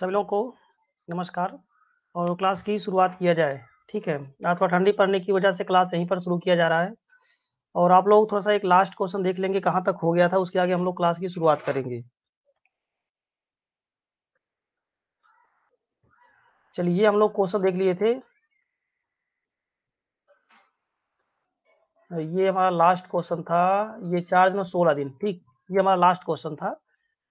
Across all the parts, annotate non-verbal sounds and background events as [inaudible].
सभी लोगों को नमस्कार और क्लास की शुरुआत किया जाए ठीक है आज थोड़ा ठंडी पड़ने की वजह से क्लास यहीं पर शुरू किया जा रहा है और आप लोग थोड़ा सा एक लास्ट क्वेश्चन देख लेंगे कहाँ तक हो गया था उसके आगे हम लोग क्लास की शुरुआत करेंगे चलिए हम लोग क्वेश्चन देख लिए थे ये हमारा लास्ट क्वेश्चन था ये चार दिन और सोलह दिन ठीक ये हमारा लास्ट क्वेश्चन था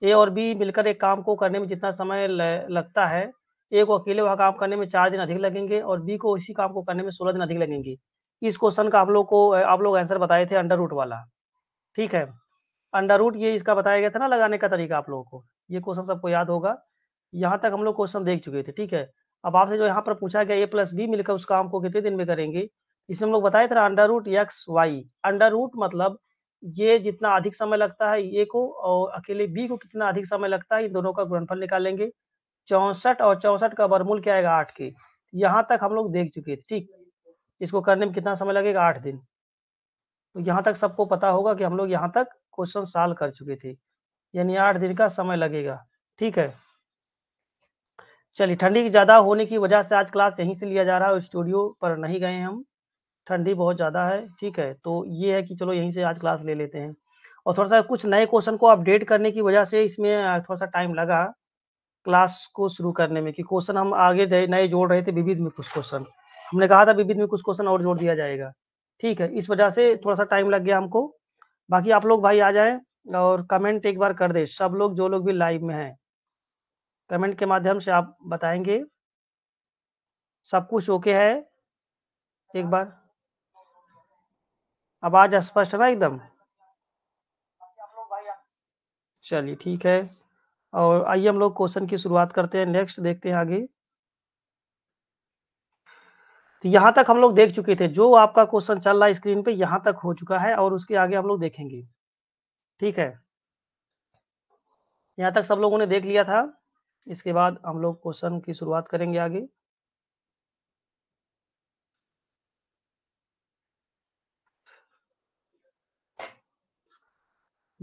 ए और बी मिलकर एक काम को करने में जितना समय लगता है ए को अकेले वह काम करने में चार दिन अधिक लगेंगे और बी को उसी काम को करने में सोलह दिन अधिक लगेंगे इस क्वेश्चन का आप लोग को आप लोग आंसर बताए थे अंडर रूट वाला ठीक है अंडर रूट ये इसका बताया गया था ना लगाने का तरीका आप लोगों को ये क्वेश्चन सबको याद होगा यहाँ तक हम लोग क्वेश्चन देख चुके थे ठीक है अब आपसे जो यहाँ पर पूछा गया ए प्लस बी मिलकर उस काम को कितने दिन में करेंगे इसमें हम लोग बताए थे under root X Y under root मतलब ये जितना अधिक समय लगता है ए को और अकेले बी को कितना अधिक समय लगता है इन दोनों का गुणनफल निकालेंगे चौसठ और चौसठ का वर्मूल क्या आएगा आठ के यहाँ तक हम लोग देख चुके थे ठीक इसको करने में कितना समय लगेगा आठ दिन तो यहाँ तक सबको पता होगा कि हम लोग यहाँ तक क्वेश्चन साल कर चुके थे यानी आठ दिन का समय लगेगा ठीक है चलिए ठंडी ज्यादा होने की वजह से आज क्लास यहीं से लिया जा रहा है स्टूडियो पर नहीं गए हम ठंडी बहुत ज़्यादा है ठीक है तो ये है कि चलो यहीं से आज क्लास ले लेते हैं और थोड़ा सा कुछ नए क्वेश्चन को अपडेट करने की वजह से इसमें थोड़ा सा टाइम लगा क्लास को शुरू करने में कि क्वेश्चन हम आगे नए जोड़ रहे थे विविध में कुछ क्वेश्चन हमने कहा था विविध में कुछ क्वेश्चन और जोड़ दिया जाएगा ठीक है इस वजह से थोड़ा सा टाइम लग गया हमको बाकी आप लोग भाई आ जाए और कमेंट एक बार कर दे सब लोग जो लोग भी लाइव में हैं कमेंट के माध्यम से आप बताएंगे सब कुछ ओके है एक बार आवाज स्पष्ट है ना एकदम चलिए ठीक है और आइए हम लोग क्वेश्चन की शुरुआत करते हैं नेक्स्ट देखते हैं आगे तो यहां तक हम लोग देख चुके थे जो आपका क्वेश्चन चल रहा है स्क्रीन पे यहां तक हो चुका है और उसके आगे हम लोग देखेंगे ठीक है यहां तक सब लोगों ने देख लिया था इसके बाद हम लोग क्वेश्चन की शुरुआत करेंगे आगे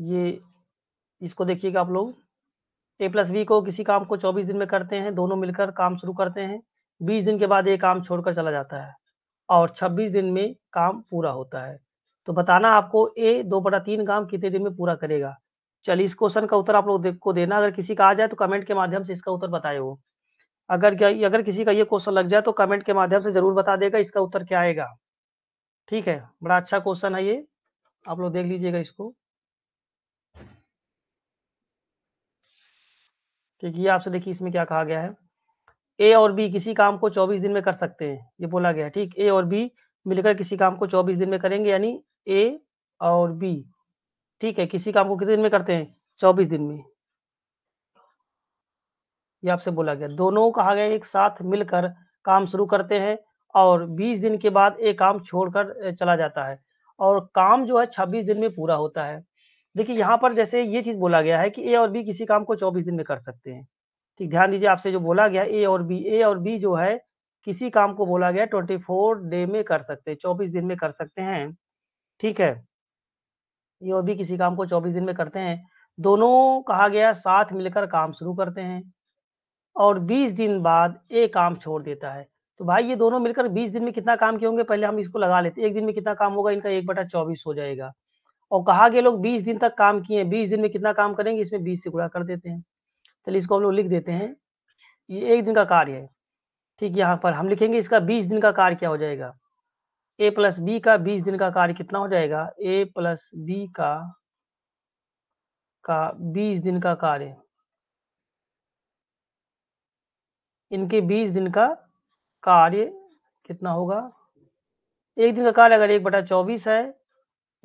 ये इसको देखिएगा आप लोग ए प्लस बी को किसी काम को 24 दिन में करते हैं दोनों मिलकर काम शुरू करते हैं 20 दिन के बाद ये काम छोड़कर चला जाता है और 26 दिन में काम पूरा होता है तो बताना आपको ए दो बटा तीन काम कितने दिन में पूरा करेगा चलिए इस क्वेश्चन का उत्तर आप लोग देख को देना अगर किसी का आ जाए तो कमेंट के माध्यम से इसका उत्तर बताए वो अगर क्या अगर किसी का ये क्वेश्चन लग जाए तो कमेंट के माध्यम से जरूर बता देगा इसका उत्तर क्या आएगा ठीक है बड़ा अच्छा क्वेश्चन है ये आप लोग देख लीजिएगा इसको क्योंकि आपसे देखिए इसमें क्या कहा गया है ए और बी किसी काम को 24 दिन में कर सकते हैं ये बोला गया है ठीक ए और बी मिलकर किसी काम को 24 दिन में करेंगे यानी ए और बी ठीक है किसी काम को कितने दिन में करते हैं 24 दिन में ये आपसे बोला गया दोनों कहा गया एक साथ मिलकर काम शुरू करते हैं और 20 दिन के बाद एक काम छोड़कर चला जाता है और काम जो है 26 दिन में पूरा होता है देखिए यहाँ पर जैसे ये चीज बोला गया है कि ए और बी किसी काम को चौबीस दिन में कर सकते हैं ठीक ध्यान दीजिए आपसे जो बोला गया ए और बी ए और बी जो है किसी काम को बोला गया ट्वेंटी फोर डे में कर सकते हैं चौबीस दिन में कर सकते हैं ठीक है ए और बी किसी काम को चौबीस दिन में करते हैं दोनों कहा गया साथ मिलकर काम शुरू करते हैं और बीस दिन बाद ए काम छोड़ देता है तो भाई ये दोनों मिलकर बीस दिन में कितना काम किए होंगे पहले हम इसको लगा लेते एक दिन में कितना काम होगा इनका एक बटा चौबीस हो जाएगा और कहा कि लोग बीस दिन तक काम किए बीस दिन में कितना काम करेंगे इसमें बीस से गुणा कर देते हैं चलिए इसको हम लोग लिख देते हैं ये एक दिन का कार्य है ठीक यहाँ पर हम लिखेंगे इसका बीस दिन का कार्य क्या हो जाएगा ए प्लस बी का बीस दिन का कार्य कितना हो जाएगा ए प्लस बी का का बीस दिन का कार्य इनके बीस दिन का कार्य कितना होगा एक दिन का कार्य अगर एक बटा चौबीस है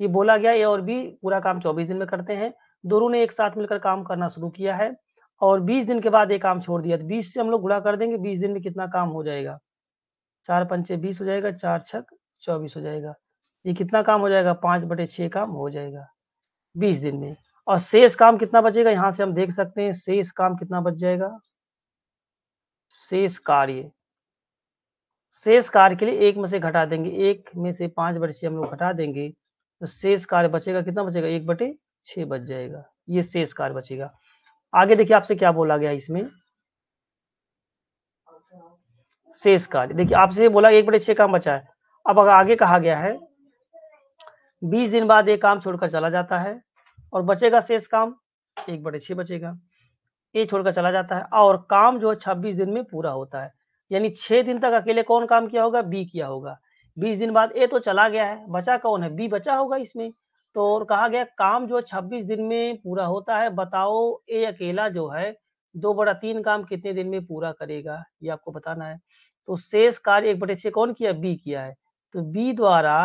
ये बोला गया ए और बी पूरा काम चौबीस दिन में करते हैं दोनों ने एक साथ मिलकर काम करना शुरू किया है और बीस दिन के बाद ये काम छोड़ दिया तो बीस से हम लोग गुड़ा कर देंगे बीस दिन में कितना काम हो जाएगा चार पंचे बीस हो जाएगा चार छक चौबीस हो जाएगा ये कितना काम हो जाएगा पांच बटे छह काम हो जाएगा बीस दिन में और शेष काम कितना बचेगा यहां से हम देख सकते हैं शेष काम कितना बच जाएगा शेष कार्य शेष कार्य के लिए एक में से घटा देंगे एक में से पांच बटे छह हम लोग घटा देंगे तो शेष कार्य बचेगा कितना बचेगा एक बटे छह बच जाएगा ये शेष कार्य बचेगा आगे देखिए आपसे क्या बोला गया इसमें शेष कार्य देखिए आपसे ये बोला एक बटे छः काम बचा है अब अगर आगे कहा गया है बीस दिन बाद ये काम छोड़कर चला जाता है और बचेगा शेष काम एक बटे छह बचेगा ये छोड़कर चला जाता है और काम जो है छब्बीस दिन में पूरा होता है यानी छह दिन तक अकेले कौन काम किया होगा बी किया होगा बीस दिन बाद ए तो चला गया है बचा कौन है बी बचा होगा इसमें तो और कहा गया काम जो छब्बीस दिन में पूरा होता है बताओ ए अकेला जो है दो बड़ा तीन काम कितने दिन में पूरा करेगा ये आपको बताना है तो शेष कार्य एक बटे छे कौन किया बी किया है तो बी द्वारा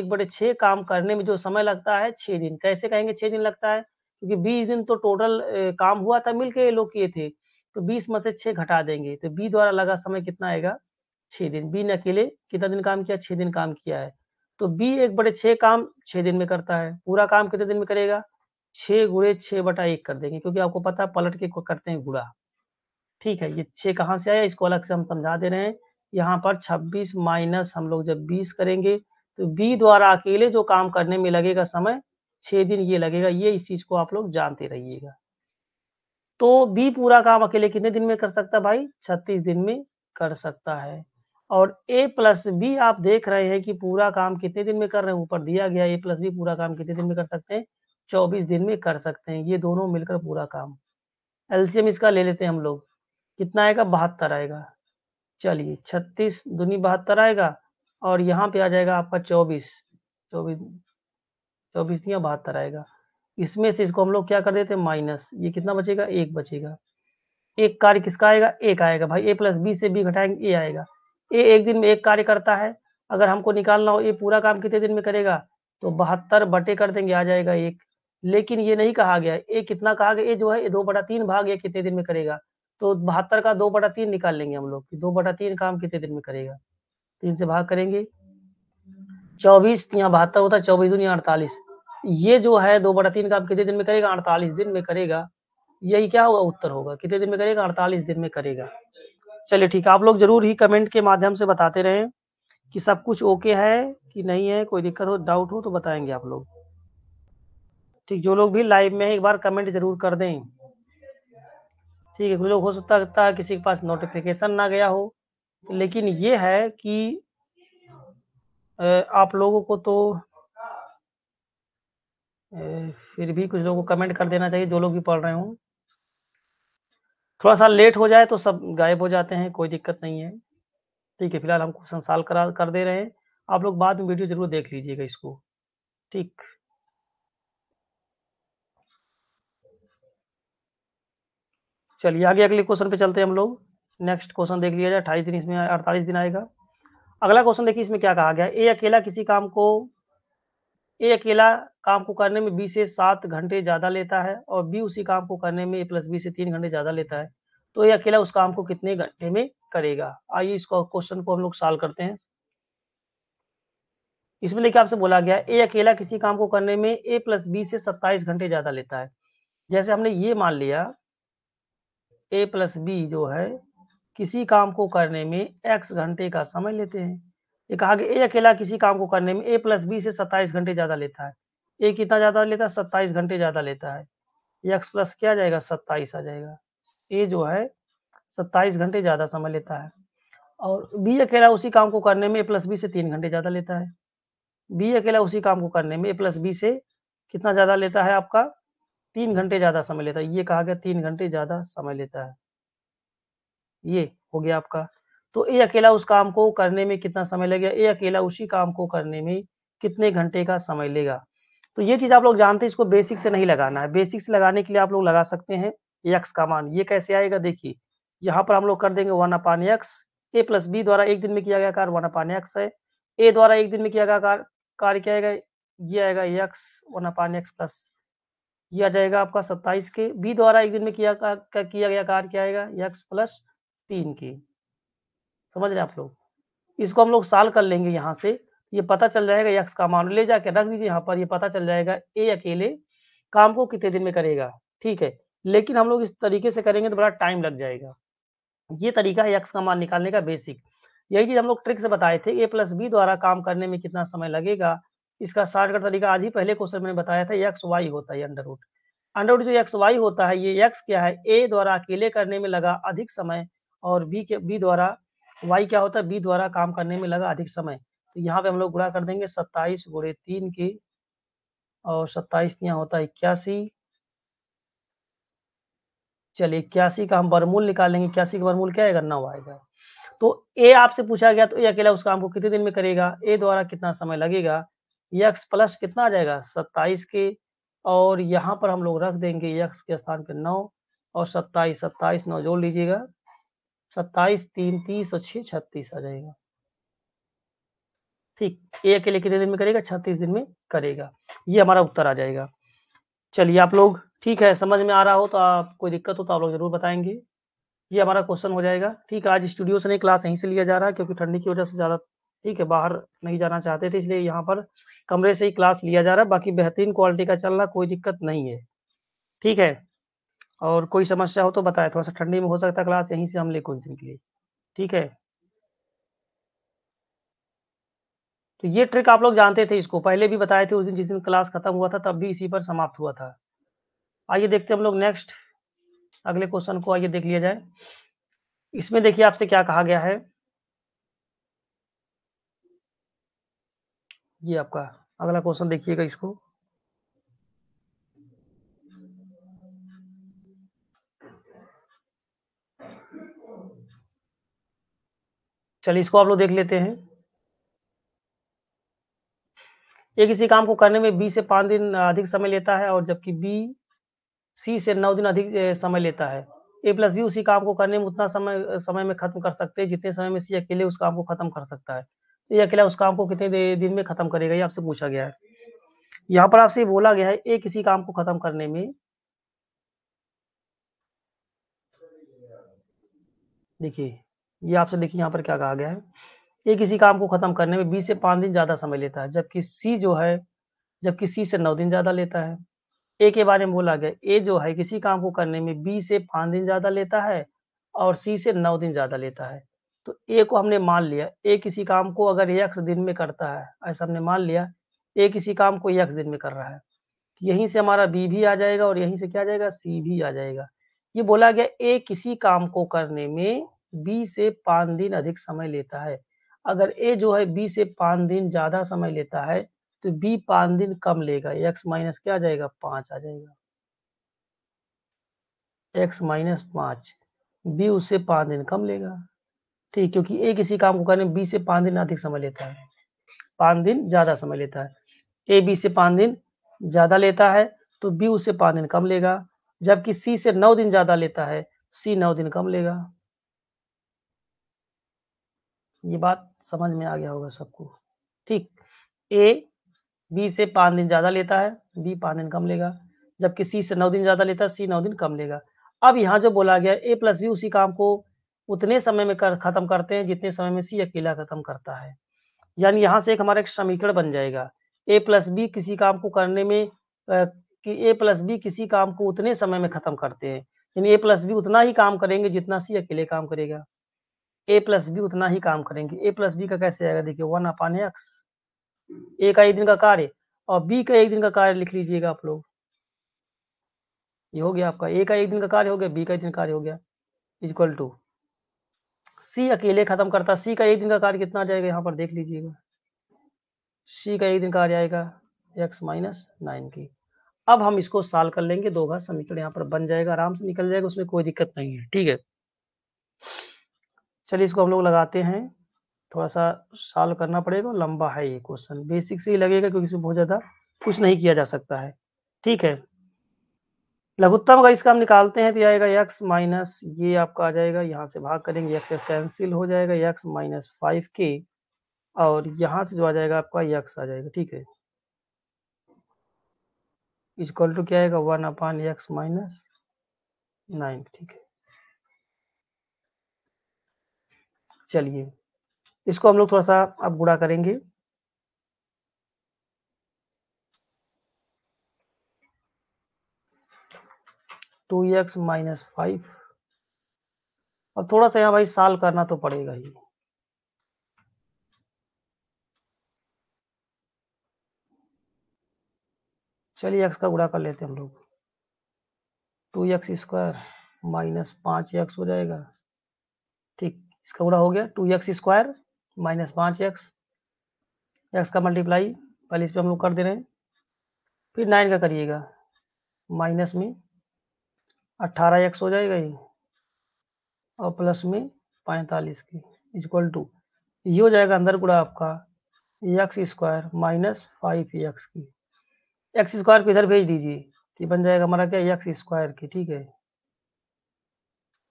एक बटे छः काम करने में जो समय लगता है छह दिन कैसे कहेंगे छह दिन लगता है क्योंकि बीस दिन तो टोटल काम हुआ था मिलके ये लोग किए थे तो बीस में से छह घटा देंगे तो बी द्वारा लगा समय कितना आएगा छह दिन बी ने अकेले कितना दिन काम किया छह दिन काम किया है तो बी एक बटे छह काम छह दिन में करता है पूरा काम कितने दिन में करेगा छह गुड़े छह बटा एक कर देंगे क्योंकि आपको पता है पलट के करते हैं गुड़ा ठीक है ये छह कहाँ से आया इसको अलग से हम समझा दे रहे हैं यहाँ पर छब्बीस माइनस हम लोग जब बीस करेंगे तो बी द्वारा अकेले जो काम करने में लगेगा समय छह दिन ये लगेगा ये इस चीज को आप लोग जानते रहिएगा तो बी पूरा काम अकेले कितने दिन में कर सकता है भाई छत्तीस दिन में कर सकता है और ए प्लस बी आप देख रहे हैं कि पूरा काम कितने दिन में कर रहे हैं ऊपर दिया गया ए प्लस बी पूरा काम कितने दिन में कर सकते हैं चौबीस दिन में कर सकते हैं ये दोनों मिलकर पूरा काम एल्सियम इसका ले लेते हैं हम लोग कितना आएगा बहत्तर आएगा चलिए छत्तीस दुनी बहत्तर आएगा और यहाँ पे आ जाएगा आपका चौबीस चौबीस चौबीस बहत्तर आएगा इसमें से इसको हम लोग क्या कर देते हैं माइनस ये कितना बचेगा एक बचेगा एक कार्य किसका आएगा एक आएगा भाई ए प्लस बी से बी घटाएंगे ए आएगा ये एक दिन में एक कार्य करता है अगर हमको निकालना हो ये पूरा काम कितने दिन में करेगा तो बहत्तर बटे कर देंगे आ जाएगा एक लेकिन ये नहीं कहा गया ये कितना कहा गया ये जो है ये दो बटा तीन भाग ये कितने दिन में करेगा तो बहत्तर का दो बटा तीन निकाल लेंगे हम लोग दो बटा तीन काम कितने दिन में करेगा तीन से भाग करेंगे चौबीस यहाँ बहत्तर होता है चौबीस या अड़तालीस ये जो है दो बटा तीन काम कितने दिन में करेगा अड़तालीस दिन में करेगा यही क्या होगा उत्तर होगा कितने दिन में करेगा अड़तालीस दिन में करेगा चलिए ठीक है आप लोग जरूर ही कमेंट के माध्यम से बताते रहे कि सब कुछ ओके है कि नहीं है कोई दिक्कत हो डाउट हो तो बताएंगे आप लोग ठीक जो लोग भी लाइव में है एक बार कमेंट जरूर कर दें ठीक है कुछ लोग हो सकता है किसी के पास नोटिफिकेशन ना गया हो लेकिन ये है कि आप लोगों को तो फिर भी कुछ लोगों को कमेंट कर देना चाहिए जो लोग भी पढ़ रहे हों थोड़ा सा लेट हो जाए तो सब गायब हो जाते हैं कोई दिक्कत नहीं है ठीक है फिलहाल हम क्वेश्चन साल करा कर दे रहे हैं आप लोग बाद में वीडियो जरूर देख लीजिएगा इसको ठीक चलिए आगे अगले क्वेश्चन पे चलते हैं हम लोग नेक्स्ट क्वेश्चन देख लिया जाए अट्ठाईस दिन इसमें अड़तालीस दिन आएगा अगला क्वेश्चन देखिए इसमें क्या कहा गया ए अकेला किसी काम को ए अकेला काम को करने में बी से सात घंटे ज़्यादा लेता है और बी उसी काम को करने में ए प्लस बी से तीन घंटे ज़्यादा लेता है तो ए अकेला उस काम को कितने घंटे में करेगा आइए इसको क्वेश्चन को हम लोग सॉल्व करते हैं इसमें देखिए आपसे बोला गया ए अकेला किसी काम को करने में ए प्लस बी से सत्ताईस घंटे ज़्यादा लेता है जैसे हमने ये मान लिया ए प्लस बी जो है किसी काम को करने में एक्स घंटे का समय लेते हैं ये कहा कि ए अकेला किसी काम को करने में ए प्लस बी से सत्ताईस घंटे ज़्यादा लेता है ए कितना ज़्यादा लेता है सत्ताईस घंटे ज़्यादा लेता है एक्स प्लस क्या जाएगा सत्ताईस आ जाएगा ए जो है सत्ताईस घंटे ज़्यादा समय लेता है और बी अकेला उसी काम को करने में ए प्लस बी से तीन घंटे ज़्यादा लेता है बी अकेला उसी काम को करने में ए प्लस बी से कितना ज़्यादा लेता है आपका तीन घंटे ज़्यादा समय लेता है ये कहा गया तीन घंटे ज़्यादा समय लेता है ये हो गया आपका तो ए अकेला उस काम को करने में कितना समय लगेगा ए अकेला उसी काम को करने में कितने घंटे का समय लेगा तो ये चीज आप लोग जानते हैं इसको बेसिक से नहीं लगाना है बेसिक से लगाने के लिए आप लोग लगा सकते हैं यक्स का मान ये कैसे आएगा देखिए यहाँ पर हम लोग कर देंगे one upon X A plus B द्वारा एक दिन में किया गया कार्य वन अपान यक्स है ए द्वारा एक दिन में किया गया कार्य क्या आएगा ये आएगा X one upon X plus ये आ जाएगा आपका सत्ताईस के बी द्वारा एक दिन में किया किया गया कार्य क्या आएगा यक्स प्लस तीन के समझ रहे हैं आप लोग इसको हम लोग साल कर लेंगे यहाँ से ये पता चल जाएगा यक्स का मान ले जाके रख दीजिए यहाँ पर ये पता चल जाएगा ए अकेले काम को कितने दिन में करेगा ठीक है लेकिन हम लोग इस तरीके से करेंगे तो बड़ा टाइम लग जाएगा ये तरीका है यक्स का मान निकालने का बेसिक यही चीज हम लोग ट्रिक से बताए थे ए प्लस बी द्वारा काम करने में कितना समय लगेगा इसका शॉर्टकट तरीका आज ही पहले क्वेश्चन में बताया था यक्स वाई होता है अंडर रूट अंडर रूट जो यक्स वाई होता है ये यक्स क्या है ए द्वारा अकेले करने में लगा अधिक समय और बी के बी द्वारा वाई क्या होता है बी द्वारा काम करने में लगा अधिक समय तो यहाँ पे हम लोग गुणा कर देंगे सत्ताईस गुड़े तीन के और सत्ताईस यहाँ होता है इक्यासी चलिए इक्यासी का हम निकाल निकालेंगे इक्यासी का बरमूल क्या आएगा नौ आएगा तो ए आपसे पूछा गया तो ए अकेला उस काम को कितने दिन में करेगा ए द्वारा कितना समय लगेगा यक्स प्लस कितना आ जाएगा सत्ताईस के और यहाँ पर हम लोग रख देंगे यक्स के स्थान पर नौ और सत्ताईस सत्ताईस नौ जोड़ लीजिएगा सत्ताईस तीन तीस और छह छत्तीस आ जाएगा ठीक ए अकेले कितने दिन में करेगा छत्तीस दिन में करेगा ये हमारा उत्तर आ जाएगा चलिए आप लोग ठीक है समझ में आ रहा हो तो आप कोई दिक्कत हो तो आप लोग जरूर बताएंगे ये हमारा क्वेश्चन हो जाएगा ठीक है आज स्टूडियो से नहीं क्लास यहीं से लिया जा रहा है क्योंकि ठंडी की वजह से ज़्यादा ठीक है बाहर नहीं जाना चाहते थे इसलिए यहाँ पर कमरे से ही क्लास लिया जा रहा है बाकी बेहतरीन क्वालिटी का चल रहा कोई दिक्कत नहीं है ठीक है और कोई समस्या हो तो बताए थोड़ा सा ठंडी में हो सकता है क्लास यहीं से हम ले कुछ दिन के लिए ठीक है तो ये ट्रिक आप लोग जानते थे इसको पहले भी बताए थे उस दिन जिस दिन क्लास खत्म हुआ था तब भी इसी पर समाप्त हुआ था आइए देखते हम लोग नेक्स्ट अगले क्वेश्चन को आइए देख लिया जाए इसमें देखिए आपसे क्या कहा गया है ये आपका अगला क्वेश्चन देखिएगा इसको चलिए इसको आप लोग देख लेते हैं ये किसी काम को करने में बी से पांच दिन अधिक समय लेता है और जबकि बी सी से नौ दिन अधिक समय लेता है ए प्लस बी उसी काम को करने में उतना समय समय में खत्म कर सकते हैं जितने समय में सी अकेले उस काम को खत्म कर सकता है तो ये अकेला उस काम को कितने दिन में खत्म करेगा ये आपसे पूछा गया है यहाँ पर आपसे बोला गया है ए किसी काम को खत्म करने में देखिए ये आपसे देखिए यहाँ पर क्या कहा गया है ये किसी काम को खत्म करने में बी से पाँच दिन ज्यादा समय लेता है जबकि सी जो है जबकि सी से नौ दिन ज्यादा लेता है ए के बारे में बोला गया ए जो है किसी काम को करने में बी से पाँच दिन ज्यादा लेता है और सी से नौ दिन ज्यादा लेता है तो ए को हमने मान लिया ए किसी काम को अगर यक्स दिन में करता है ऐसा हमने मान लिया ए किसी काम को यक्स दिन में कर रहा है तो यहीं से हमारा बी भी आ जाएगा और यहीं से क्या आ जाएगा सी भी आ जाएगा ये बोला गया ए किसी काम को करने में बी से पाँच दिन अधिक समय लेता है अगर ए जो है बी से पाँच दिन ज़्यादा समय लेता है तो बी पाँच दिन कम लेगा एक्स माइनस क्या आ जाएगा पाँच आ जाएगा एक्स माइनस पाँच बी उससे पाँच दिन कम लेगा ठीक क्योंकि ए किसी काम को करने बी से पाँच दिन अधिक समय लेता है पाँच दिन ज़्यादा समय लेता है ए बी से पाँच दिन ज़्यादा लेता है तो बी उससे पाँच दिन कम लेगा जबकि सी से नौ दिन ज़्यादा लेता है तो सी नौ दिन कम लेगा ये बात समझ में आ गया होगा सबको ठीक ए बी से पाँच दिन ज़्यादा लेता है बी पाँच दिन कम लेगा जबकि सी से नौ दिन ज़्यादा लेता है सी नौ दिन कम लेगा अब यहाँ जो बोला गया ए प्लस बी उसी काम को उतने समय में कर खत्म करते हैं जितने समय में सी अकेला खत्म करता है यानी यहाँ से एक हमारा एक समीकरण बन जाएगा ए प्लस बी किसी काम को करने में कि ए प्लस बी किसी काम को उतने समय में खत्म करते हैं यानी ए प्लस बी उतना ही काम करेंगे जितना सी अकेले काम करेगा ए प्लस बी उतना ही काम करेंगे ए प्लस बी का कैसे आएगा देखिए वन अपान एक्स ए का एक दिन का कार्य और बी का एक दिन का कार्य लिख लीजिएगा आप लोग ये हो गया आपका ए का एक दिन का कार्य हो गया बी का एक दिन कार्य हो गया इक्वल टू सी अकेले खत्म करता सी का एक दिन का कार्य कितना जाएगा यहाँ पर देख लीजिएगा सी का एक दिन कार्य आएगा एक्स माइनस नाइन की अब हम इसको साल कर लेंगे दो घर समीकरण यहाँ पर बन जाएगा आराम से निकल जाएगा उसमें कोई दिक्कत नहीं है ठीक है चलिए इसको हम लोग लगाते हैं थोड़ा सा सॉल्व करना पड़ेगा लंबा है ये क्वेश्चन बेसिक से ही लगेगा क्योंकि इसमें बहुत ज़्यादा कुछ नहीं किया जा सकता है ठीक है लघुत्तम अगर इसका हम निकालते हैं तो आएगा एक्स माइनस ये आपका आ जाएगा यहाँ से भाग करेंगे x कैंसिल हो जाएगा x माइनस फाइव के और यहाँ से जो आ जाएगा आपका x आ जाएगा ठीक है इजक्वल टू क्या आएगा one upon X minus nine ठीक है चलिए इसको हम लोग थोड़ा सा अब गुड़ा करेंगे टू एक्स माइनस फाइव अब थोड़ा सा यहां भाई साल करना तो पड़ेगा ही चलिए एक्स का गुड़ा कर लेते हैं हम लोग टू एक्स स्क्वायर माइनस पांच एक्स हो जाएगा ठीक इसका पूरा हो गया टू एक्स स्क्वायर माइनस पाँच एक्स एक्स का मल्टीप्लाई पहले इस पर हम लोग कर दे रहे हैं फिर नाइन का करिएगा माइनस में अट्ठारह एक्स हो जाएगा ये और प्लस में पैंतालीस की इजक्वल टू ये हो जाएगा अंदर पूरा आपका X square minus five X की एक्स स्क्वायर को इधर भेज दीजिए ये बन जाएगा हमारा क्या एक्स स्क्वायर की ठीक है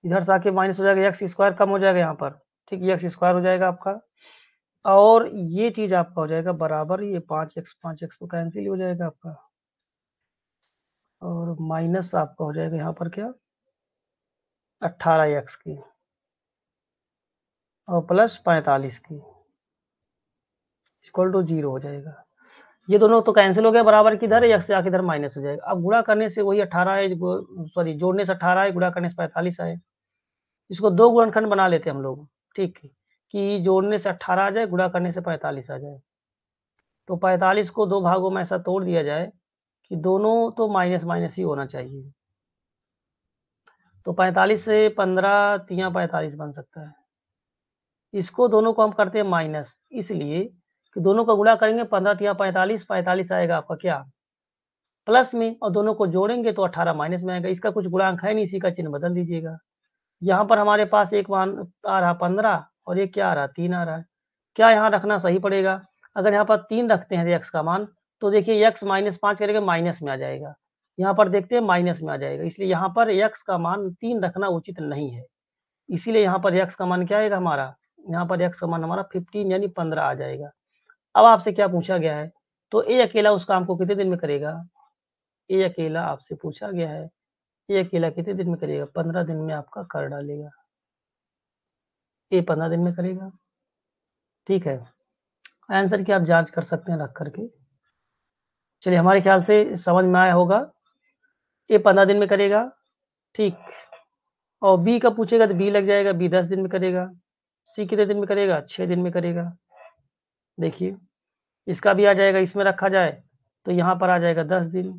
इधर से आके माइनस हो जाएगा एक्स स्क्वायर कम हो जाएगा यहाँ पर ठीक एक्स स्क्वायर हो जाएगा आपका और ये चीज आपका हो जाएगा बराबर ये पांच एक्स पांच एक्स तो कैंसिल हो जाएगा आपका और माइनस आपका हो जाएगा यहाँ पर क्या अट्ठारह एक्स की और प्लस पैंतालीस की इक्वल टू जीरो हो जाएगा ये दोनों तो कैंसिल हो गया बराबर किधर है से आके इधर माइनस हो जाएगा अब गुणा करने से वही अट्ठारह सॉरी जोड़ने से अट्ठारह आए गुणा करने से पैंतालीस आए इसको दो गुणनखंड बना लेते हैं हम लोग ठीक है कि जोड़ने से अट्ठारह आ जाए गुणा करने से पैंतालीस आ जाए तो पैंतालीस को दो भागों में ऐसा तोड़ दिया जाए कि दोनों तो माइनस माइनस ही होना चाहिए तो 45 से 15 तिया 45 बन सकता है इसको दोनों को हम करते हैं माइनस इसलिए कि दोनों का गुणा करेंगे 15 तिया 45 45 आएगा आपका क्या प्लस में और दोनों को जोड़ेंगे तो 18 माइनस में आएगा इसका कुछ गुणांक है नहीं इसी का चिन्ह बदल दीजिएगा यहाँ पर हमारे पास एक मान आ रहा पंद्रह और एक क्या आ रहा तीन आ रहा है क्या यहाँ रखना सही पड़ेगा अगर यहाँ पर तीन रखते हैं एक्स का मान तो देखिए यक्स माइनस पाँच करेगा माइनस में आ जाएगा यहाँ पर देखते हैं माइनस में आ जाएगा इसलिए यहाँ पर एक्स का मान तीन रखना उचित नहीं है इसीलिए यहाँ पर एक्स का मान क्या आएगा हमारा यहाँ पर एक्स का मान हमारा फिफ्टीन यानी पंद्रह आ जाएगा अब आपसे क्या पूछा गया है तो ए अकेला उस काम को कितने दिन में करेगा ए अकेला आपसे पूछा गया है ये अकेला कितने दिन में करिएगा पंद्रह दिन में आपका कर डालेगा ये पंद्रह दिन में करेगा ठीक है आंसर की आप जांच कर सकते हैं रख करके चलिए हमारे ख्याल से समझ में आया होगा ए पंद्रह दिन में करेगा ठीक और बी का पूछेगा तो बी लग जाएगा बी दस दिन में करेगा सी कितने दिन में करेगा छः दिन में करेगा देखिए इसका भी आ जाएगा इसमें रखा जाए तो यहाँ पर आ जाएगा दस दिन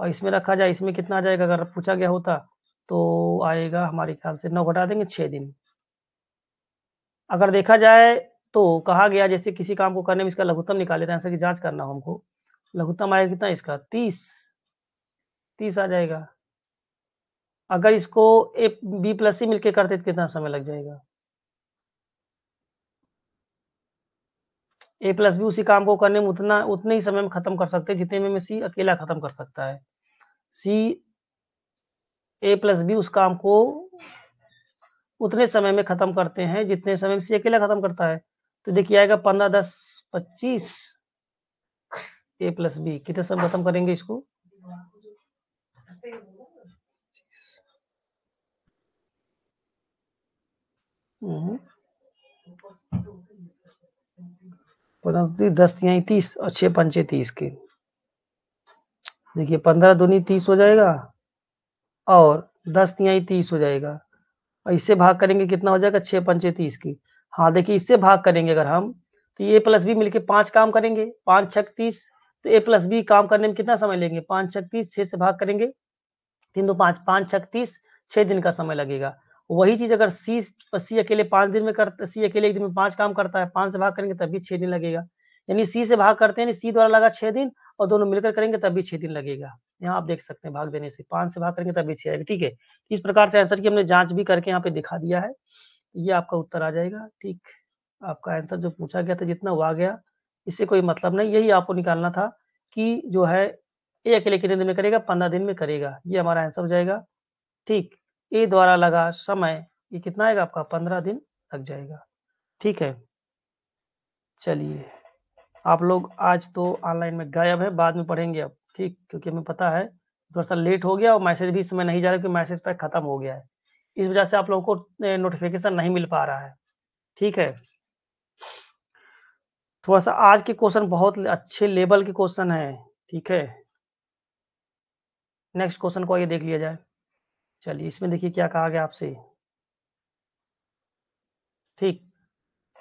और इसमें रखा जाए इसमें कितना आ जाएगा अगर पूछा गया होता तो आएगा हमारे ख्याल से नौ घटा देंगे छः दिन अगर देखा जाए तो कहा गया जैसे किसी काम को करने में इसका लघुत्तम निकाले तो आंसर की जांच करना हो हमको लघुत्तम आएगा कितना इसका तीस तीस आ जाएगा अगर इसको ए बी प्लस सी मिलकर करते तो कितना समय लग जाएगा ए प्लस बी उसी काम को करने में उतना उतने ही समय में खत्म कर सकते हैं जितने में, में सी अकेला खत्म कर सकता है सी ए प्लस बी उस काम को उतने समय में खत्म करते हैं जितने समय में सी अकेला खत्म करता है तो देखिए आएगा पंद्रह दस पच्चीस ए प्लस बी कितने समय खत्म करेंगे इसको हम्म। दस तीन तीस और छह पंचे तीस के देखिए पंद्रह दूनी तीस हो जाएगा और दस तिहाई तीस हो जाएगा और इससे भाग करेंगे कितना हो जाएगा छः पंचे तीस की हाँ देखिए इससे भाग करेंगे अगर हम तो ए प्लस बी मिलकर पाँच काम करेंगे पाँच छक तीस तो ए प्लस बी काम करने में कितना समय लेंगे पाँच छक तीस छः से भाग करेंगे तीन दो पाँच पाँच छक तीस छः दिन का समय लगेगा वही चीज अगर सी सी अकेले पाँच दिन में करता सी अकेले एक दिन में पाँच काम करता है पाँच से भाग करेंगे तब भी छः दिन लगेगा यानी सी से भाग करते हैं सी द्वारा लगा छह दिन और दोनों मिलकर करेंगे तब भी छह दिन लगेगा यहाँ आप देख सकते हैं भाग देने से पांच से भाग करेंगे तब भी छह आएगा ठीक है तो इस प्रकार से आंसर की हमने जांच भी करके यहाँ पे दिखा दिया है ये आपका उत्तर आ जाएगा ठीक आपका आंसर जो पूछा गया था जितना हुआ गया इससे कोई मतलब नहीं यही आपको निकालना था कि जो है ए अकेले कितने दिन में करेगा पंद्रह दिन में करेगा ये हमारा आंसर हो जाएगा ठीक ए द्वारा लगा समय ये कितना आएगा आपका पंद्रह दिन लग जाएगा ठीक है चलिए आप लोग आज तो ऑनलाइन में गायब है बाद में पढ़ेंगे अब ठीक क्योंकि हमें पता है थोड़ा सा लेट हो गया और मैसेज भी इसमें समय नहीं जा रहा क्योंकि मैसेज पैक खत्म हो गया है इस वजह से आप लोगों को नोटिफिकेशन नहीं मिल पा रहा है ठीक है थोड़ा सा आज के क्वेश्चन बहुत अच्छे लेवल के क्वेश्चन है ठीक है नेक्स्ट क्वेश्चन को आइए देख लिया जाए चलिए इसमें देखिए क्या कहा गया आपसे ठीक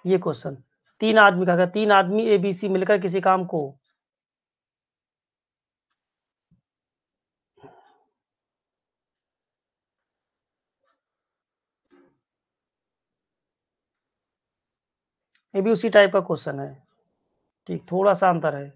ये क्वेश्चन तीन आदमी का अगर तीन आदमी ए बी सी मिलकर किसी काम को ये भी उसी टाइप का क्वेश्चन है ठीक थोड़ा सा अंतर है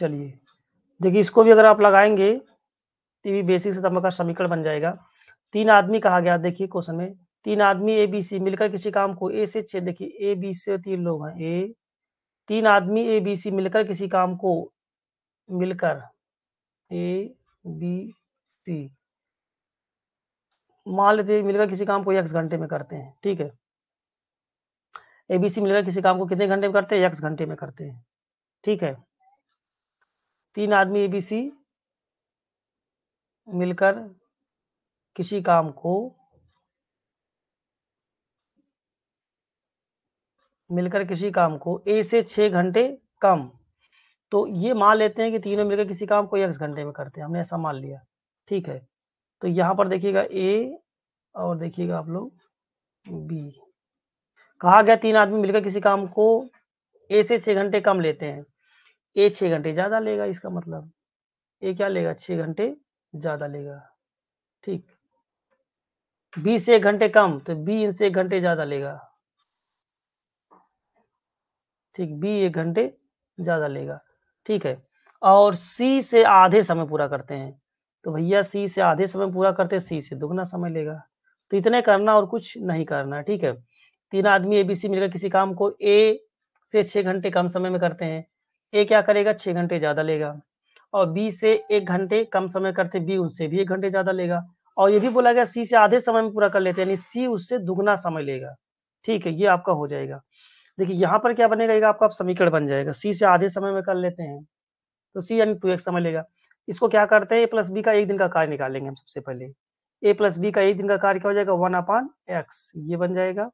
चलिए देखिए इसको भी अगर आप लगाएंगे तो भी बेसिक से तब का समीकरण बन जाएगा तीन आदमी कहा गया देखिए क्वेश्चन में तीन आदमी ए बी सी मिलकर किसी काम को ए से छे देखिए ए बी से तीन लोग हैं ए तीन आदमी ए बी सी मिलकर किसी काम को मिलकर ए बी सी मान लेते मिलकर किसी काम को एक्स घंटे में करते हैं ठीक है एबीसी मिलकर किसी काम को कितने घंटे में करते हैं एक्स घंटे में करते हैं ठीक है तीन आदमी एबीसी मिलकर किसी काम को मिलकर किसी काम को ए से छह घंटे कम तो ये मान लेते हैं कि तीनों मिलकर किसी काम को एक घंटे में करते हैं हमने ऐसा मान लिया ठीक है तो यहां पर देखिएगा ए और देखिएगा आप लोग बी कहा गया तीन आदमी मिलकर किसी काम को ए से छह घंटे कम लेते हैं ए छः घंटे ज़्यादा लेगा इसका मतलब ए क्या लेगा छः घंटे ज़्यादा लेगा ठीक बी से एक घंटे कम तो बी इनसे एक घंटे ज़्यादा लेगा ठीक बी एक घंटे ज़्यादा लेगा ठीक है और सी से आधे समय पूरा करते हैं तो भैया सी से आधे समय पूरा करते सी से दुगना समय लेगा तो इतने करना और कुछ नहीं करना ठीक है तीन आदमी एबीसी मिलकर किसी काम को ए से छः घंटे कम समय में करते हैं ए क्या करेगा छः घंटे ज़्यादा लेगा और बी से एक घंटे कम समय करते बी उससे भी एक घंटे ज़्यादा लेगा और ये भी बोला गया सी से आधे समय में पूरा कर लेते हैं यानी सी उससे दुगना समय लेगा ठीक है ये आपका हो जाएगा देखिए यहाँ पर क्या बनेगा आपका आप समीकरण बन जाएगा सी से आधे समय में कर लेते हैं तो सी यानी टू एक्स समय लेगा इसको क्या करते हैं ए प्लस बी का एक दिन का कार्य निकालेंगे हम सबसे पहले ए प्लस बी का एक दिन का कार्य क्या हो जाएगा वन अपान एक्स ये बन जाएगा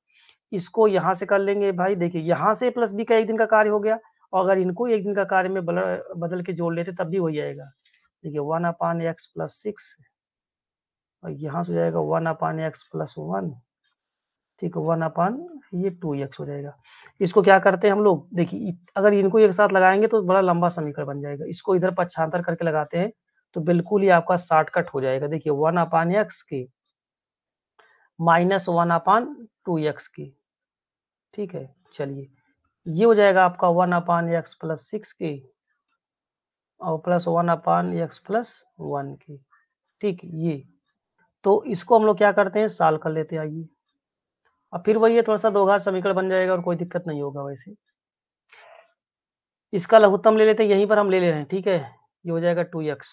इसको यहाँ से कर लेंगे भाई देखिए यहाँ से ए प्लस बी का एक दिन का कार्य हो गया और अगर इनको एक दिन का कार्य में बदल के जोड़ लेते तब भी वही आएगा देखिए one upon X plus six और यहाँ से हो जाएगा one upon X plus one ठीक है वन अपान ये टू एक्स हो जाएगा इसको क्या करते हैं हम लोग देखिए अगर इनको एक साथ लगाएंगे तो बड़ा लंबा समीकरण बन जाएगा इसको इधर पक्षांतर करके लगाते हैं तो बिल्कुल ही आपका शॉर्टकट हो जाएगा देखिए वन अपान एक्स के minus one upon two X के ठीक है चलिए ये हो जाएगा आपका one upon X plus six की और plus one upon X plus one की ठीक ये तो इसको हम लोग क्या करते हैं साल कर लेते आइए अब फिर वही है थोड़ा सा घाट समीकरण बन जाएगा और कोई दिक्कत नहीं होगा वैसे इसका लघुत्तम ले लेते हैं यहीं पर हम ले ले रहे हैं ठीक है ये हो जाएगा टू एक्स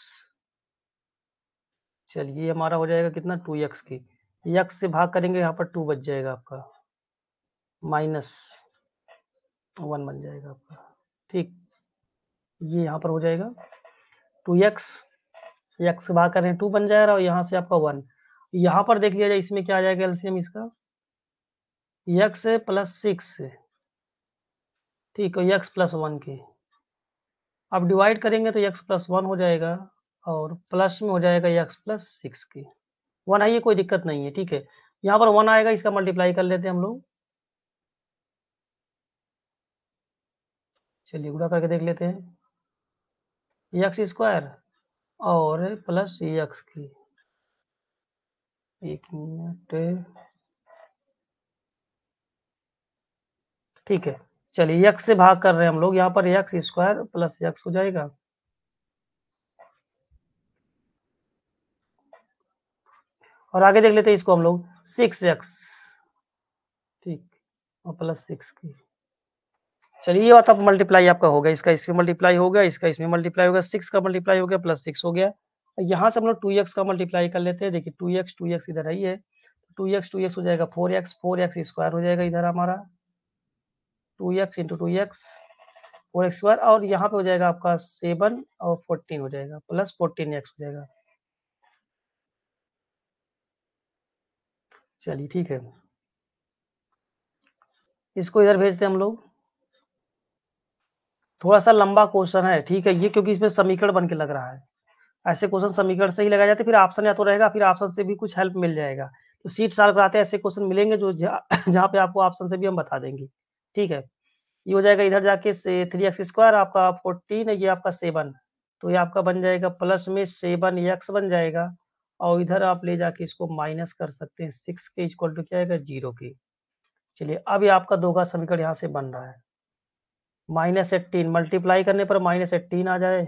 चलिए हमारा हो जाएगा कितना टू एक्स की एक्स से भाग करेंगे यहाँ पर टू बच जाएगा आपका माइनस वन बन जाएगा आपका ठीक ये यहाँ पर हो जाएगा टू एक्स एक्स रहे करें टू बन जाएगा और यहाँ से आपका वन यहाँ पर देख लिया जाए इसमें क्या आ जाएगा एल्सियम इसका यक्स प्लस सिक्स ठीक है एक्स प्लस वन की अब डिवाइड करेंगे तो एक्स प्लस वन हो जाएगा और प्लस में हो जाएगा यक्स प्लस सिक्स की वन आइए कोई दिक्कत नहीं है ठीक है यहाँ पर वन आएगा इसका मल्टीप्लाई कर लेते हैं हम लोग चलिए गुड़ा करके देख लेते हैं एक्स स्क्वायर और प्लस एक्स की एक मिनट ठीक है चलिए एक्स से भाग कर रहे हैं हम लोग यहाँ पर एक्स स्क्वायर प्लस एक्स हो जाएगा और आगे देख लेते हैं इसको हम लोग सिक्स एक्स ठीक और प्लस सिक्स की चलिए ये तब मल्टीप्लाई आपका हो गया इसका इसमें मल्टीप्लाई हो गया इसका इसमें मल्टीप्लाई हो गया सिक्स का मल्टीप्लाई हो गया प्लस सिक्स हो गया यहाँ से हम लोग टू एक्स का मल्टीप्लाई कर लेते हैं देखिए टू एक्स टू एक्स इधर आई है टू एक्स टू एक्स हो जाएगा four X four X square हो जाएगा इधर हमारा two X into two X four X square और यहाँ पे हो जाएगा आपका सेवन और फोर्टीन हो जाएगा प्लस फोर्टीन एक्स हो जाएगा चलिए ठीक है इसको इधर भेजते हैं हम लोग थोड़ा सा लंबा क्वेश्चन है ठीक है ये क्योंकि इसमें समीकरण बन के लग रहा है ऐसे क्वेश्चन समीकरण से ही लगाए जाते फिर ऑप्शन या तो रहेगा फिर ऑप्शन से भी कुछ हेल्प मिल जाएगा तो सीट साल कराते ऐसे क्वेश्चन मिलेंगे जो [coughs] जहाँ पे आपको ऑप्शन से भी हम बता देंगे ठीक है ये हो जाएगा इधर जाके से थ्री एक्स स्क्वायर आपका फोर्टीन है ये आपका सेवन तो ये आपका बन जाएगा प्लस में सेवन एक्स बन जाएगा और इधर आप ले जाके इसको माइनस कर सकते हैं सिक्स के इक्वल टू क्या जीरो के चलिए अब ये आपका दोगा समीकरण यहाँ से बन रहा है माइनस एट्टीन मल्टीप्लाई करने पर माइनस एट्टीन आ जाए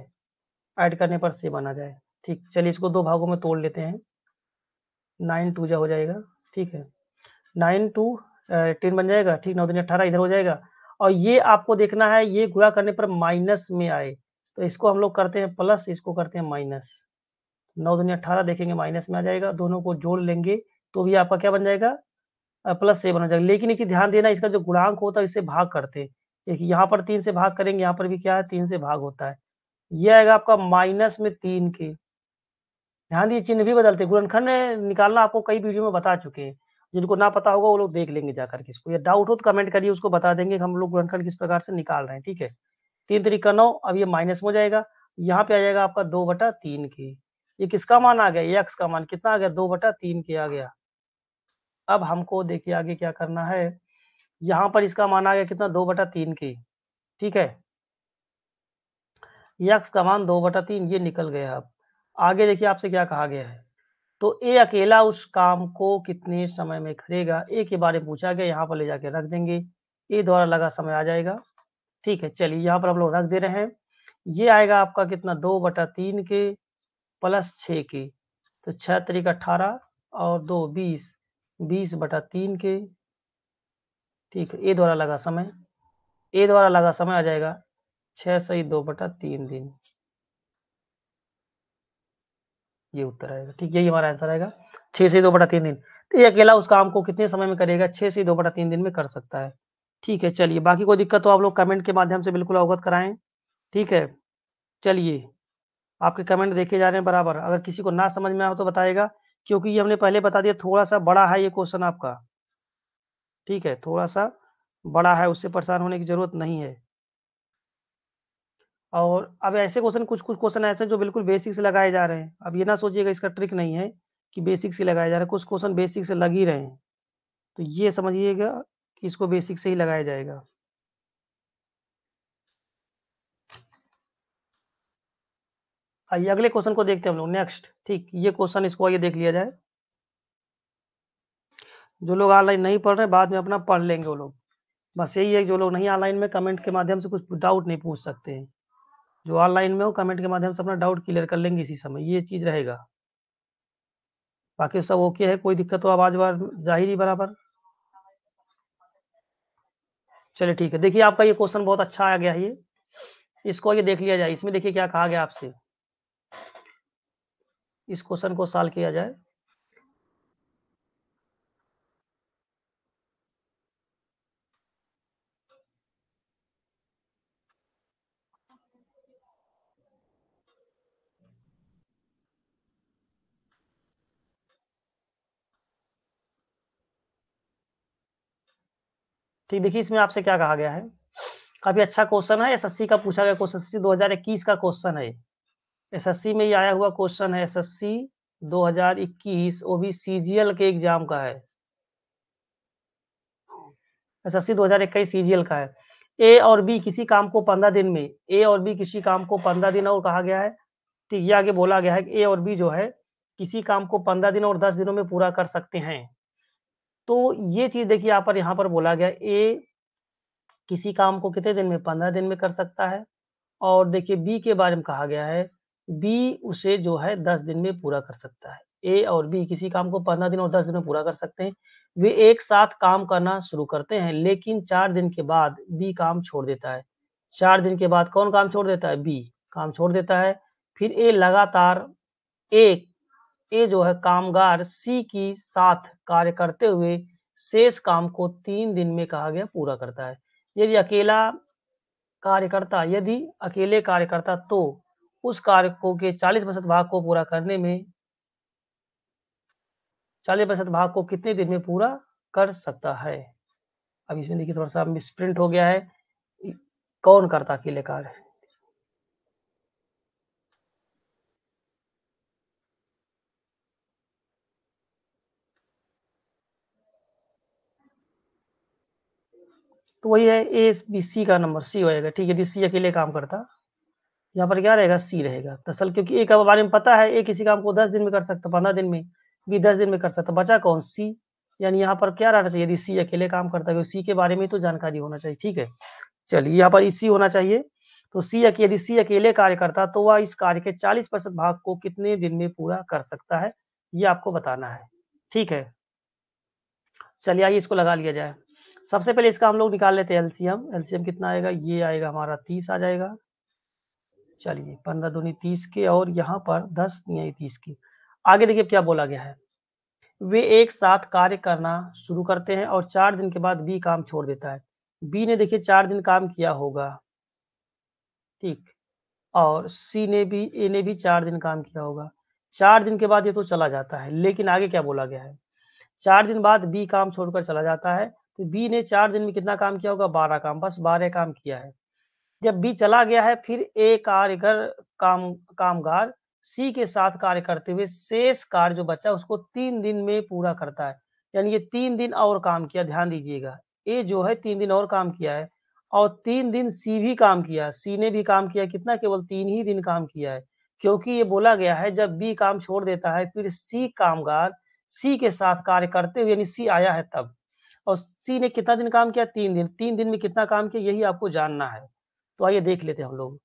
ऐड करने पर सेवन आ जाए ठीक चलिए इसको दो भागों में तोड़ लेते हैं नाइन टू जो हो जाएगा ठीक है नाइन टू एटीन बन जाएगा ठीक नौ दिन अट्ठारह इधर हो जाएगा और ये आपको देखना है ये गुणा करने पर माइनस में आए तो इसको हम लोग करते हैं प्लस इसको करते हैं माइनस नौ दुनिया अट्ठारह देखेंगे माइनस में आ जाएगा दोनों को जोड़ लेंगे तो भी आपका क्या बन जाएगा प्लस सेवन हो जाएगा लेकिन एक चीज ध्यान देना इसका जो गुणांक होता है इसे भाग करते हैं एक यहाँ पर तीन से भाग करेंगे यहाँ पर भी क्या है तीन से भाग होता है यह आएगा आपका माइनस में तीन के ध्यान दिए चिन्ह भी बदलते गुणनखंड निकालना आपको कई वीडियो में बता चुके हैं जिनको ना पता होगा वो लोग देख लेंगे जाकर इसको या डाउट हो तो कमेंट करिए उसको बता देंगे हम लोग गुणनखंड किस प्रकार से निकाल रहे हैं ठीक है तीन तरीका नौ अब ये माइनस में हो जाएगा यहाँ पे आ जाएगा आपका दो बटा तीन के ये किसका मान आ गया एक्स का मान कितना आ गया दो बटा तीन के आ गया अब हमको देखिए आगे क्या करना है यहां पर इसका मान आ गया कितना दो बटा तीन के ठीक है यक्स का मान दो बटा तीन ये निकल गया अब आगे देखिए आपसे क्या कहा गया है तो ए अकेला उस काम को कितने समय में करेगा ए के बारे में पूछा गया यहाँ पर ले जाके रख देंगे ए द्वारा लगा समय आ जाएगा ठीक है चलिए यहाँ पर हम लोग रख दे रहे हैं ये आएगा आपका कितना दो बटा तीन के प्लस छ के तो छह तरीक अठारह और दो बीस बीस बटा तीन के ठीक है ए द्वारा लगा समय ए द्वारा लगा समय आ जाएगा छह सही दो बटा तीन दिन ये उत्तर आएगा ठीक यही हमारा आंसर आएगा छह से दो बटा तीन दिन तो ये अकेला उस काम को कितने समय में करेगा छह से दो बटा तीन दिन में कर सकता है ठीक है चलिए बाकी कोई दिक्कत तो आप लोग कमेंट के माध्यम से बिल्कुल अवगत कराएं ठीक है चलिए आपके कमेंट देखे जा रहे हैं बराबर अगर किसी को ना समझ में आए तो बताएगा क्योंकि ये हमने पहले बता दिया थोड़ा सा बड़ा है ये क्वेश्चन आपका ठीक है थोड़ा सा बड़ा है उससे परेशान होने की जरूरत नहीं है और अब ऐसे क्वेश्चन कुछ कुछ क्वेश्चन ऐसे जो बिल्कुल बेसिक से लगाए जा रहे हैं अब ये ना सोचिएगा इसका ट्रिक नहीं है कि बेसिक से लगाया जा रहे हैं कुछ क्वेश्चन बेसिक से लग ही रहे हैं तो ये समझिएगा कि इसको बेसिक से ही लगाया जाएगा आइए अगले क्वेश्चन को देखते हैं हम लोग नेक्स्ट ठीक ये क्वेश्चन इसको आइए देख लिया जाए जो लोग ऑनलाइन नहीं पढ़ रहे बाद में अपना पढ़ लेंगे वो लोग बस यही है जो लोग नहीं ऑनलाइन में कमेंट के माध्यम से कुछ डाउट नहीं पूछ सकते हैं जो ऑनलाइन में हो कमेंट के माध्यम से अपना डाउट क्लियर कर लेंगे इसी समय ये चीज़ रहेगा बाकी सब ओके है कोई दिक्कत हो आवाज बार जाहिर ही बराबर चलिए ठीक है देखिए आपका ये क्वेश्चन बहुत अच्छा आ गया ये इसको ये देख लिया जाए इसमें देखिए क्या कहा गया आपसे इस क्वेश्चन को सॉल्व किया जाए ठीक देखिए इसमें आपसे क्या कहा गया है काफी अच्छा क्वेश्चन है एसएससी का पूछा गया क्वेश्चन हजार इक्कीस का क्वेश्चन है एसएससी में ये आया हुआ क्वेश्चन है एसएससी 2021 वो भी सीजीएल के एग्जाम का है एसएससी 2021 सीजीएल का है ए और बी किसी काम को पंद्रह दिन में ए और बी किसी काम को पंद्रह दिन और कहा गया है ठीक ये आगे बोला गया है कि ए और बी जो है किसी काम को पंद्रह दिन और दस दिनों में पूरा कर सकते हैं तो ये चीज देखिए यहाँ पर यहाँ पर बोला गया ए किसी काम को कितने दिन में पंद्रह दिन में कर सकता है और देखिए बी के बारे में कहा गया है बी उसे जो है दस दिन में पूरा कर सकता है ए और बी किसी काम को पंद्रह दिन और दस दिन में पूरा कर सकते हैं वे एक साथ काम करना शुरू करते हैं लेकिन चार दिन के बाद बी काम छोड़ देता है चार दिन के बाद कौन काम छोड़ देता है बी काम छोड़ देता है फिर ए लगातार एक ए जो है कामगार सी की साथ कार्य करते हुए शेष काम को तीन दिन में कहा गया पूरा करता है यदि अकेला कार्यकर्ता यदि अकेले कार्यकर्ता तो उस कार्य को के 40 प्रतिशत भाग को पूरा करने में 40 प्रतिशत भाग को कितने दिन में पूरा कर सकता है अब इसमें देखिए थोड़ा सा मिसप्रिंट हो गया है कौन करता अकेले कार्य तो वही है ए बी सी का नंबर सी होएगा ठीक है यदि सी अकेले काम करता यहाँ पर क्या रहेगा सी रहेगा दरअसल क्योंकि ए का बारे में पता है ए किसी काम को दस दिन में कर सकता पंद्रह दिन में बी दस दिन में कर सकता बचा कौन सी यानी यहाँ पर क्या रहना चाहिए यदि सी अकेले काम करता है सी तो के बारे में तो जानकारी होना चाहिए ठीक है चलिए यहाँ पर सी e, होना चाहिए तो सी यदि सी अकेले कार्य करता तो वह इस कार्य के 40 प्रतिशत भाग को कितने दिन में पूरा कर सकता है ये आपको बताना है ठीक है चलिए आइए इसको लगा लिया जाए सबसे पहले इसका हम लोग निकाल लेते हैं एलसीएम एलसीएम कितना आएगा ये आएगा हमारा तीस आ जाएगा चलिए पंद्रह दूनी तीस के और यहाँ पर दस यही तीस के आगे देखिए क्या बोला गया है वे एक साथ कार्य करना शुरू करते हैं और चार दिन के बाद बी काम छोड़ देता है बी ने देखिए चार दिन काम किया होगा ठीक और सी ने भी ए ने भी चार दिन काम किया होगा चार दिन के बाद ये तो चला जाता है लेकिन आगे क्या बोला गया है चार दिन बाद बी काम छोड़कर चला जाता है तो बी ने चार दिन में कितना काम किया होगा बारह काम बस बारह काम किया है जब बी चला गया है फिर ए कार्यकर काम कामगार सी के साथ कार्य करते हुए शेष कार्य जो बचा उसको तीन दिन में पूरा करता है यानी ये तीन दिन और काम किया ध्यान दीजिएगा ए जो है तीन दिन और काम किया है और तीन दिन सी भी काम किया सी ने भी काम किया कितना केवल तीन ही दिन काम किया है क्योंकि ये बोला गया है जब बी काम छोड़ देता है फिर सी कामगार सी के साथ कार्य करते हुए यानी सी आया है तब और सी ने कितना दिन काम किया तीन दिन तीन दिन में कितना काम किया यही आपको जानना है तो आइए देख लेते हैं हम लोग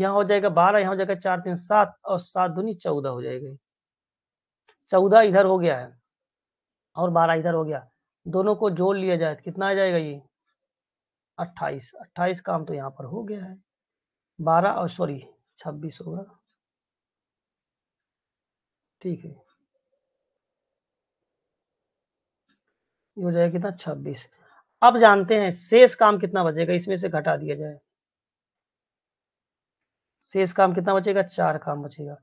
यहाँ हो जाएगा बारह यहाँ हो जाएगा चार तीन सात और सात दूनी चौदह हो जाएगी चौदह इधर हो गया है और बारह इधर हो गया दोनों को जोड़ लिया जाए तो कितना आ जाएगा ये अट्ठाईस अट्ठाईस काम तो यहाँ पर हो गया है बारह और सॉरी छब्बीस होगा ठीक है ये हो जाएगा कितना छब्बीस अब जानते हैं शेष काम कितना बचेगा इसमें से घटा दिया जाए शेष काम कितना बचेगा चार काम बचेगा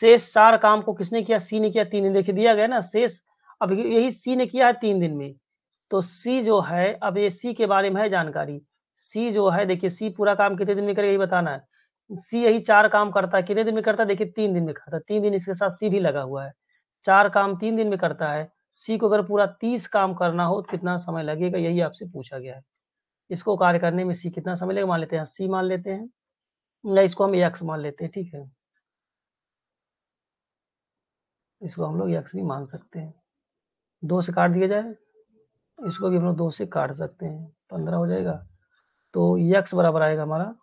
शेष चार काम को किसने किया सी ने किया तीन दिन देखिए दिया गया ना शेष अब यही सी ने किया है तीन दिन में तो सी जो है अब ये सी के बारे में है जानकारी सी जो है देखिए सी पूरा काम कितने दिन में करेगा यही बताना है सी यही चार काम करता है कितने दिन में करता है देखिए तीन दिन में करता है तीन दिन इसके साथ सी भी लगा हुआ है चार काम तीन दिन में करता है सी को अगर पूरा तीस काम करना हो तो कितना समय लगेगा यही आपसे पूछा गया है इसको कार्य करने में सी कितना समय लगेगा मान लेते हैं सी मान लेते हैं या इसको हम एक्स मान लेते हैं ठीक है इसको हम लोग एक्स भी मान सकते हैं दो से काट दिया जाए इसको भी हम लोग दो से काट सकते हैं पंद्रह हो जाएगा तो यक्स बराबर आएगा हमारा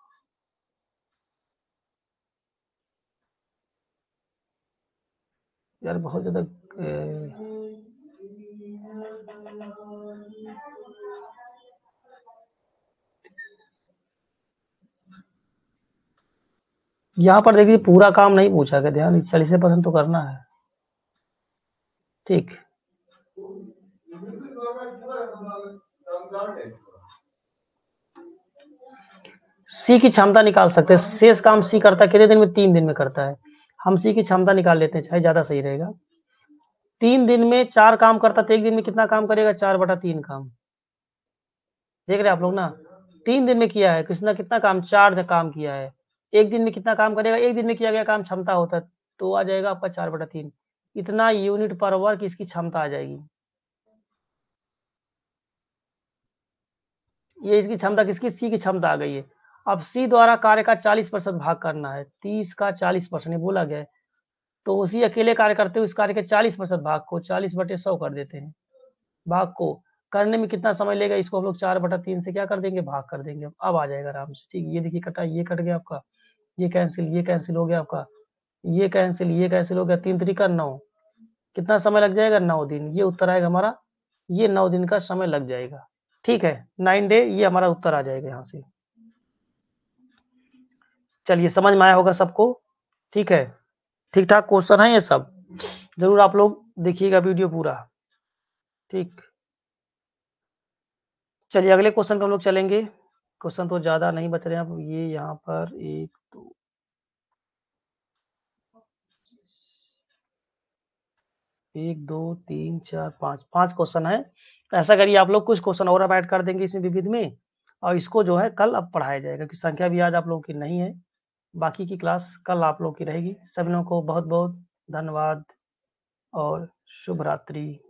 यार बहुत ज़्यादा यहां पर देखिए पूरा काम नहीं पूछा गया ध्यान चालीस परसेंट तो करना है ठीक सी की क्षमता निकाल सकते हैं शेष काम सी करता है कितने दिन में तीन दिन में करता है हम सी की क्षमता निकाल लेते हैं चाहे ज्यादा सही रहेगा तीन दिन में चार काम करता था तो एक दिन में कितना काम करेगा चार बटा तीन काम देख रहे आप लोग ना तीन दिन में किया है कृष्णा कितना काम चार काम किया है एक दिन में कितना काम करेगा एक दिन में किया गया काम क्षमता होता है तो आ जाएगा आपका चार बटा तीन इतना यूनिट पर वर्क इसकी क्षमता आ जाएगी ये इसकी क्षमता किसकी सी की क्षमता आ गई है अब सी द्वारा कार्य का चालीस परसेंट भाग करना है तीस का चालीस परसेंट बोला गया है तो उसी अकेले कार्य करते हुए इस कार्य के 40 प्रतिशत भाग को 40 बटे सौ कर देते हैं भाग को करने में कितना समय लेगा इसको हम लोग चार बटा तीन से क्या कर देंगे भाग कर देंगे अब आ जाएगा आराम से ठीक ये देखिए कटा ये कट गया आपका ये कैंसिल ये कैंसिल हो गया आपका ये कैंसिल ये कैंसिल हो गया तीन तरीका नौ कितना समय लग जाएगा नौ दिन ये उत्तर आएगा हमारा ये नौ दिन का समय लग जाएगा ठीक है नाइन डे ये हमारा उत्तर आ जाएगा यहाँ से चलिए समझ में आया होगा सबको ठीक है ठीक ठाक क्वेश्चन है ये सब जरूर आप लोग देखिएगा वीडियो पूरा ठीक चलिए अगले क्वेश्चन को हम लोग चलेंगे क्वेश्चन तो ज्यादा नहीं बच रहे हैं अब ये यहाँ पर एक दो तो, एक दो तीन चार पांच पांच क्वेश्चन है ऐसा करिए आप लोग कुछ क्वेश्चन और अब ऐड कर देंगे इसमें विविध में और इसको जो है कल अब पढ़ाया जाएगा कि संख्या भी आज आप लोगों की नहीं है बाकी की क्लास कल आप लोग की रहेगी सभी लोगों को बहुत बहुत धन्यवाद और शुभ रात्रि